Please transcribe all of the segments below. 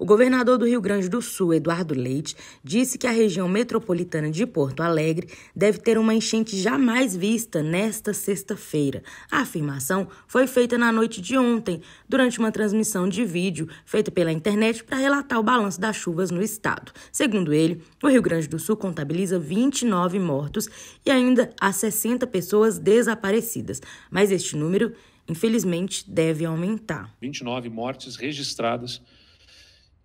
O governador do Rio Grande do Sul, Eduardo Leite, disse que a região metropolitana de Porto Alegre deve ter uma enchente jamais vista nesta sexta-feira. A afirmação foi feita na noite de ontem, durante uma transmissão de vídeo feita pela internet para relatar o balanço das chuvas no estado. Segundo ele, o Rio Grande do Sul contabiliza 29 mortos e ainda há 60 pessoas desaparecidas, mas este número, infelizmente, deve aumentar. 29 mortes registradas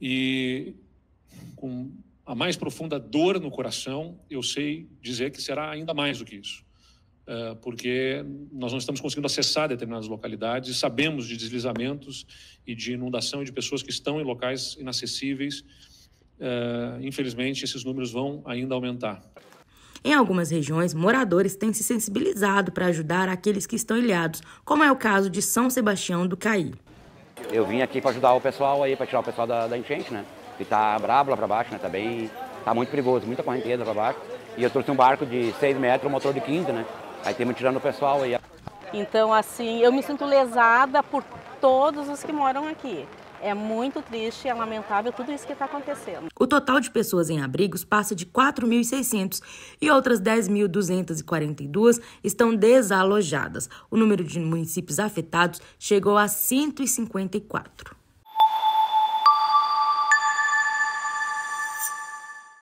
e com a mais profunda dor no coração, eu sei dizer que será ainda mais do que isso, eh, porque nós não estamos conseguindo acessar determinadas localidades, e sabemos de deslizamentos e de inundação e de pessoas que estão em locais inacessíveis. Eh, infelizmente, esses números vão ainda aumentar. Em algumas regiões, moradores têm se sensibilizado para ajudar aqueles que estão ilhados, como é o caso de São Sebastião do Caí. Eu vim aqui para ajudar o pessoal aí, para tirar o pessoal da, da enchente, né? Que tá brabo lá para baixo, né? Tá bem... Tá muito perigoso, muita correnteza para baixo. E eu trouxe um barco de 6 metros, um motor de 15, né? Aí temos tirando o pessoal aí. Então, assim, eu me sinto lesada por todos os que moram aqui. É muito triste, é lamentável tudo isso que está acontecendo. O total de pessoas em abrigos passa de 4.600 e outras 10.242 estão desalojadas. O número de municípios afetados chegou a 154.